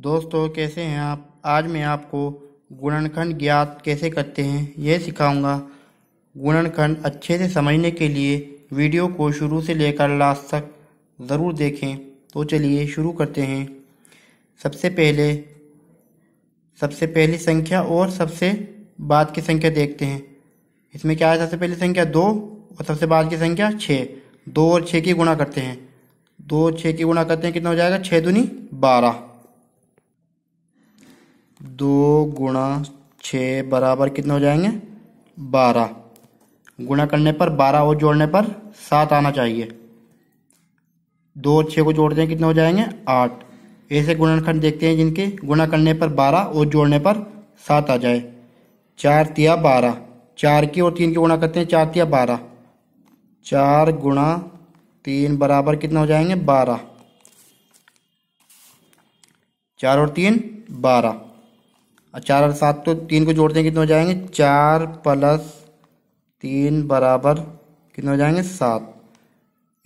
दोस्तों कैसे हैं आप आज मैं आपको गुणनखंड ज्ञात कैसे करते हैं यह सिखाऊंगा गुणनखंड अच्छे से समझने के लिए वीडियो को शुरू से लेकर लास्ट तक ज़रूर देखें तो चलिए शुरू करते हैं सबसे पहले सबसे पहली संख्या और सबसे बाद की संख्या देखते हैं इसमें क्या है सबसे पहली संख्या दो और सबसे बाद की संख्या छः दो और छः की गुणा करते हैं दो और छः की गुणा करते हैं कितना हो जाएगा छः दुनी बारह दो गुणा छः बराबर कितने हो जाएंगे बारह गुणा करने पर बारह और जोड़ने पर सात आना चाहिए दो और छः को जोड़ते हैं कितने हो जाएंगे आठ ऐसे गुणनखंड देखते हैं जिनके गुणा करने पर बारह और जोड़ने पर सात आ जाए चार तिया बारह चार की और तीन की गुणा करते हैं चार तिया बारह चार गुणा तीन बराबर कितने हो जाएंगे बारह चार और तीन बारह चार और सात तो तीन को जोड़ते हैं कितने हो जाएंगे चार प्लस तीन बराबर कितने हो जाएंगे सात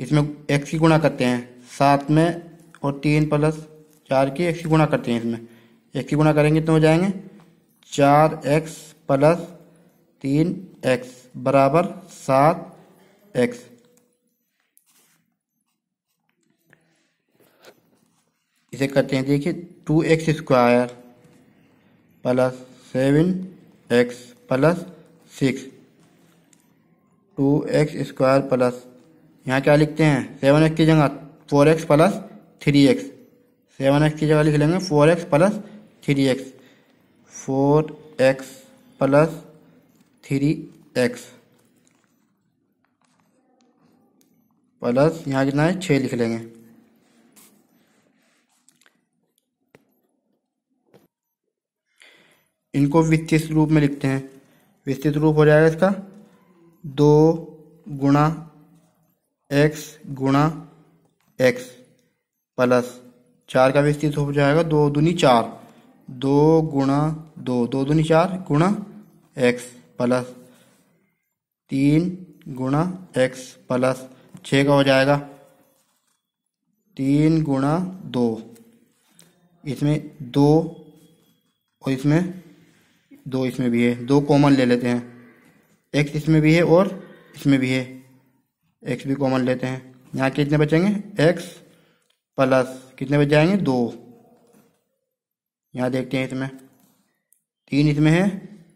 इसमें एक्स की गुणा करते हैं सात में और तीन प्लस चार की एक्स की गुणा करते हैं इसमें एक्स की गुणा करेंगे कितने हो जाएंगे चार एक्स प्लस तीन एक्स बराबर सात एक्स इसे करते हैं देखिए two x square plus seven x plus six two x square plus यहाँ क्या लिखते हैं सेवन एक्स की जगह four x plus three x seven x की जगह लिख लेंगे four x plus three x four x plus three x plus यहाँ कितना है छः लिख लेंगे इनको विस्तृत रूप में लिखते हैं विस्तृत रूप हो जाएगा इसका दो गुणा एक्स गुणा एक्स प्लस चार का विस्तृत हो जाएगा दो दूनी चार दो गुणा दो दो दूनी चार गुणा एक्स प्लस तीन गुणा एक्स प्लस छः का हो जाएगा तीन गुणा दो इसमें दो और इसमें दो इसमें भी है दो कॉमन ले लेते हैं एक्स इसमें भी है और इसमें भी है एक्स भी कॉमन लेते हैं यहाँ कितने बचेंगे एक्स प्लस कितने बच जाएंगे दो यहाँ देखते हैं इसमें तीन इसमें है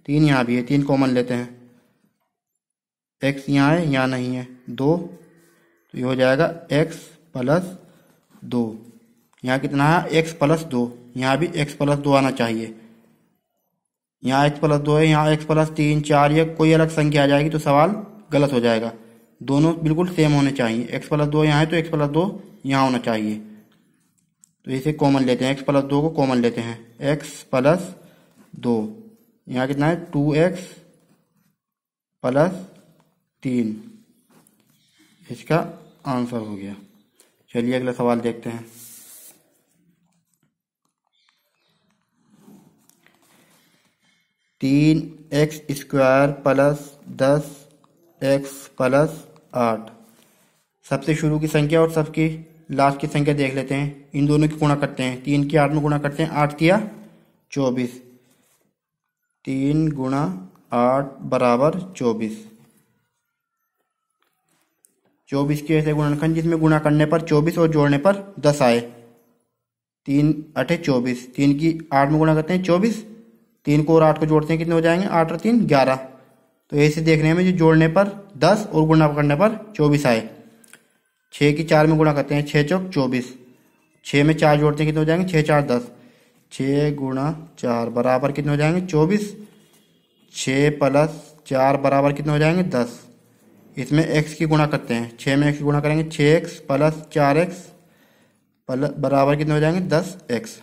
तीन यहाँ भी है तीन कॉमन लेते हैं एक्स यहाँ है यहाँ नहीं है दो तो ये हो जाएगा एक्स प्लस दो यहाँ कितना है एक्स प्लस दो यहाँ भी एक्स प्लस दो आना चाहिए यहाँ एक्स प्लस दो है यहाँ एक्स प्लस तीन चार या कोई अलग संख्या आ जाएगी तो सवाल गलत हो जाएगा दोनों बिल्कुल सेम होने चाहिए एक्स प्लस दो यहाँ है तो एक्स प्लस दो यहाँ होना चाहिए तो इसे कॉमन लेते हैं एक्स प्लस दो को कॉमन लेते हैं एक्स प्लस दो यहाँ कितना है टू एक्स प्लस तीन इसका आंसर हो गया चलिए अगला सवाल देखते हैं तीन एक्स स्क्वायर प्लस दस एक्स प्लस आठ सबसे शुरू की संख्या और सबकी लास्ट की संख्या देख लेते हैं इन दोनों की गुणा करते हैं तीन की आठ में गुणा करते हैं आठ किया चौबीस तीन गुणा आठ बराबर चौबीस चौबीस के ऐसे गुणनखंड जिसमें गुणा करने पर चौबीस और जोड़ने पर दस आए तीन अठे चौबीस तीन की आठ में गुणा करते हैं चौबीस तीन को और आठ को जोड़ते हैं कितने हो जाएंगे आठ और तीन ग्यारह तो ऐसे देखने में जो जोड़ने पर दस और गुणा करने पर चौबीस आए छः की चार में गुणा करते हैं छः चौक चौबीस छः में चार जोड़ते हैं कितने हो जाएंगे छः चार दस छः गुणा चार बराबर कितने हो जाएंगे चौबीस छः प्लस चार बराबर कितने हो जाएंगे दस इसमें एक्स की गुणा करते हैं छः में एक्स की गुणा करेंगे छः एक्स प्लस चार एक्स प्लस बराबर कितने हो जाएंगे दस एक्स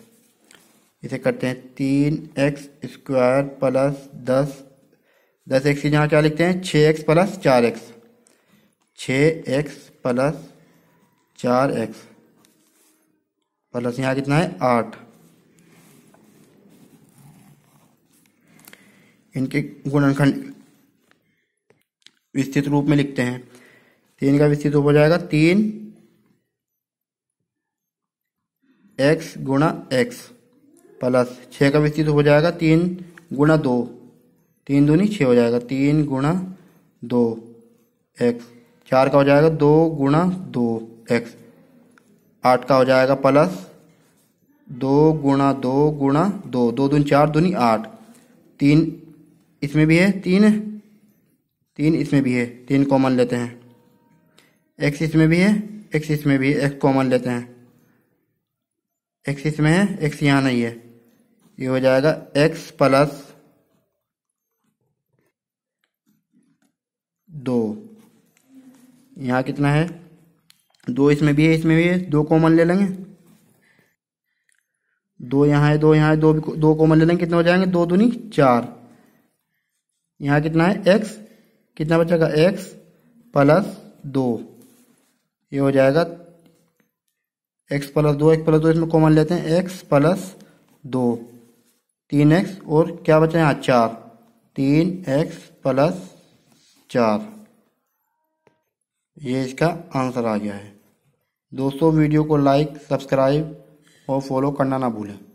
इसे करते हैं तीन एक्स स्क्वायर प्लस दस दस एक्स की जहाँ क्या लिखते हैं छः एक्स प्लस चार एक्स छः एक्स प्लस चार एक्स प्लस यहाँ कितना है आठ इनके गुणनखंड विस्तृत रूप में लिखते हैं तीन का विस्तृत रूप हो जाएगा तीन एक्स गुणा एक्स प्लस छः का विस्तृत हो जाएगा तीन गुणा दो तीन दूनी छः हो जाएगा तीन गुणा दो एक्स चार का हो जाएगा दो गुणा दो एक्स आठ का हो जाएगा प्लस दो गुणा दो गुणा दो दो दून चार दूनी आठ तीन इसमें भी है तीन तीन इसमें भी है तीन कॉमन लेते हैं एक्स इसमें भी है एक्स इसमें भी है एक्स कॉमन लेते हैं एक्स इसमें है एक्स यहाँ नहीं है ये हो जाएगा एक्स प्लस दो यहाँ कितना है दो इसमें भी है इसमें भी है दो कॉमन ले लेंगे दो यहाँ है दो यहाँ है दो दो कॉमन ले लेंगे कितने हो जाएंगे दो दूनी चार यहाँ कितना है एक्स कितना बचेगा एक्स प्लस दो ये हो जाएगा एक्स प्लस दो एक्स प्लस दो इसमें कॉमन लेते हैं एक्स प्लस दो तीन एक्स और क्या बचा यहाँ चार तीन एक्स प्लस चार ये इसका आंसर आ गया है दोस्तों वीडियो को लाइक सब्सक्राइब और फॉलो करना ना भूलें